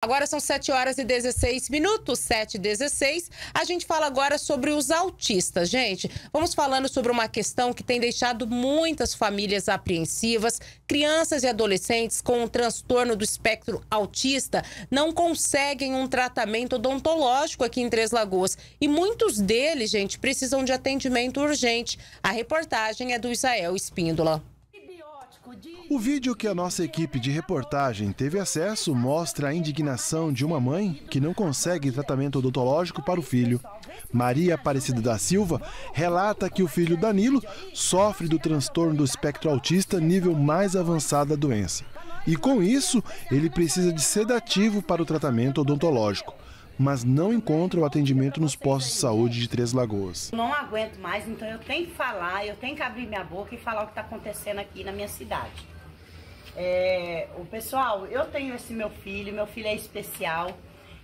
Agora são 7 horas e 16 minutos, 7 e 16. A gente fala agora sobre os autistas, gente. Vamos falando sobre uma questão que tem deixado muitas famílias apreensivas. Crianças e adolescentes com um transtorno do espectro autista não conseguem um tratamento odontológico aqui em Três Lagoas. E muitos deles, gente, precisam de atendimento urgente. A reportagem é do Israel Espíndola. O vídeo que a nossa equipe de reportagem teve acesso mostra a indignação de uma mãe que não consegue tratamento odontológico para o filho. Maria Aparecida da Silva relata que o filho Danilo sofre do transtorno do espectro autista nível mais avançado da doença. E com isso, ele precisa de sedativo para o tratamento odontológico mas não encontra o atendimento nos postos de saúde de Três Lagoas. Não aguento mais, então eu tenho que falar, eu tenho que abrir minha boca e falar o que está acontecendo aqui na minha cidade. É, o pessoal, eu tenho esse meu filho, meu filho é especial,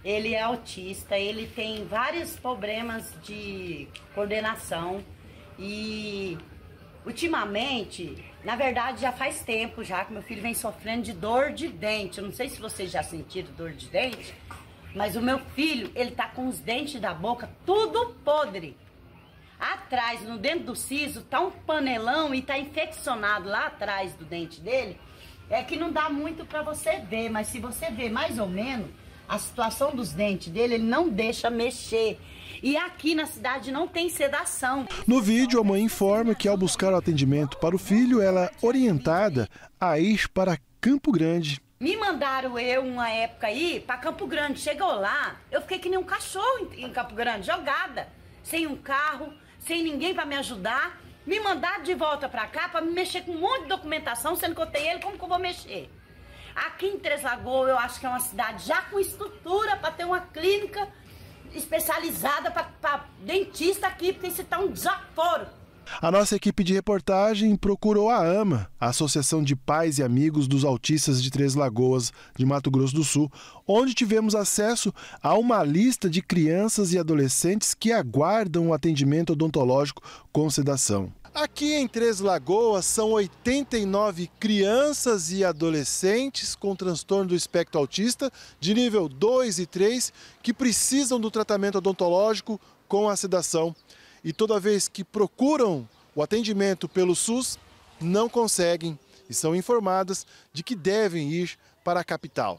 ele é autista, ele tem vários problemas de coordenação e ultimamente, na verdade já faz tempo já que meu filho vem sofrendo de dor de dente. Eu não sei se vocês já sentiram dor de dente, mas o meu filho, ele tá com os dentes da boca tudo podre. Atrás, no dentro do siso, tá um panelão e tá infeccionado lá atrás do dente dele. É que não dá muito para você ver, mas se você ver mais ou menos a situação dos dentes dele, ele não deixa mexer. E aqui na cidade não tem sedação. No vídeo, a mãe informa que ao buscar o atendimento para o filho, ela orientada a ir para Campo Grande me mandaram eu, uma época aí, para Campo Grande. Chegou lá, eu fiquei que nem um cachorro em, Campo Grande, jogada. Sem um carro, sem ninguém para me ajudar. Me mandaram de volta para cá para me mexer com um monte de documentação, sendo que eu tenho ele, como que eu vou mexer? Aqui em Três Lagoas, eu acho que é uma cidade já com estrutura para ter uma clínica especializada para dentista aqui, porque isso tá um desaforo. A nossa equipe de reportagem procurou a AMA, a Associação de Pais e Amigos dos Autistas de Três Lagoas, de Mato Grosso do Sul, onde tivemos acesso a uma lista de crianças e adolescentes que aguardam o atendimento odontológico com sedação. Aqui em Três Lagoas são 89 crianças e adolescentes com transtorno do espectro autista de nível 2 e 3 que precisam do tratamento odontológico com a sedação e toda vez que procuram o atendimento pelo SUS, não conseguem e são informadas de que devem ir para a capital.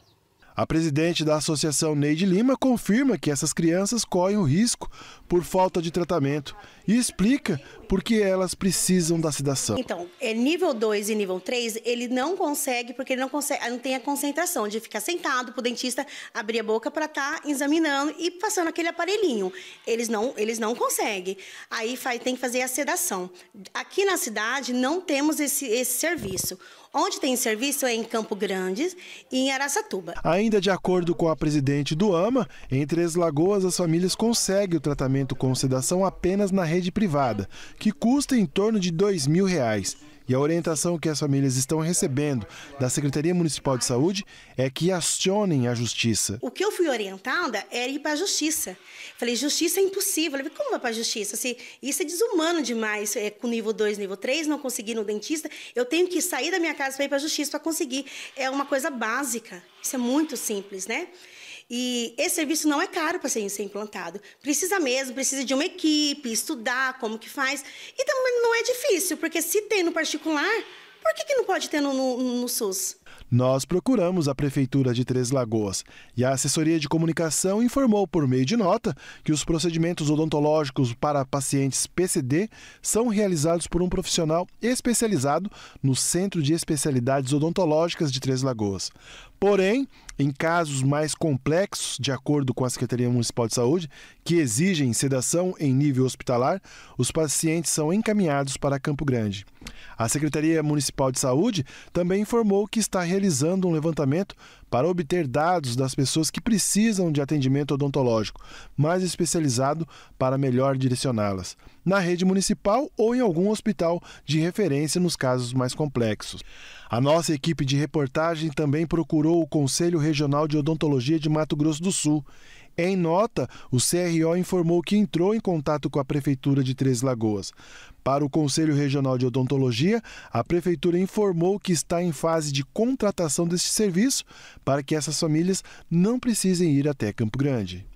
A presidente da Associação Neide Lima confirma que essas crianças correm o risco por falta de tratamento e explica por que elas precisam da sedação. Então, é nível 2 e nível 3, ele não consegue, porque ele não, consegue, não tem a concentração de ficar sentado para o dentista abrir a boca para estar tá examinando e passando aquele aparelhinho. Eles não, eles não conseguem. Aí faz, tem que fazer a sedação. Aqui na cidade não temos esse, esse serviço. Onde tem serviço é em Campo Grande e em Araçatuba. Ainda Ainda de acordo com a presidente do AMA, em Três Lagoas as famílias conseguem o tratamento com sedação apenas na rede privada, que custa em torno de R$ 2.000. E a orientação que as famílias estão recebendo da Secretaria Municipal de Saúde é que acionem a justiça. O que eu fui orientada era ir para a justiça. Falei, justiça é impossível. Falei, como vai para a justiça? Assim, isso é desumano demais. É, com nível 2, nível 3, não conseguir no dentista. Eu tenho que sair da minha casa para ir para a justiça para conseguir. É uma coisa básica. Isso é muito simples, né? E esse serviço não é caro para ser, ser implantado. Precisa mesmo, precisa de uma equipe, estudar como que faz. E também não é difícil, porque se tem no particular, por que, que não pode ter no, no, no SUS? Nós procuramos a Prefeitura de Três Lagoas e a assessoria de comunicação informou por meio de nota que os procedimentos odontológicos para pacientes PCD são realizados por um profissional especializado no Centro de Especialidades Odontológicas de Três Lagoas. Porém, em casos mais complexos, de acordo com a Secretaria Municipal de Saúde, que exigem sedação em nível hospitalar, os pacientes são encaminhados para Campo Grande. A Secretaria Municipal de Saúde também informou que está realizando um levantamento para obter dados das pessoas que precisam de atendimento odontológico, mais especializado para melhor direcioná-las, na rede municipal ou em algum hospital de referência nos casos mais complexos. A nossa equipe de reportagem também procurou procurou o Conselho Regional de Odontologia de Mato Grosso do Sul. Em nota, o CRO informou que entrou em contato com a Prefeitura de Três Lagoas. Para o Conselho Regional de Odontologia, a Prefeitura informou que está em fase de contratação deste serviço para que essas famílias não precisem ir até Campo Grande.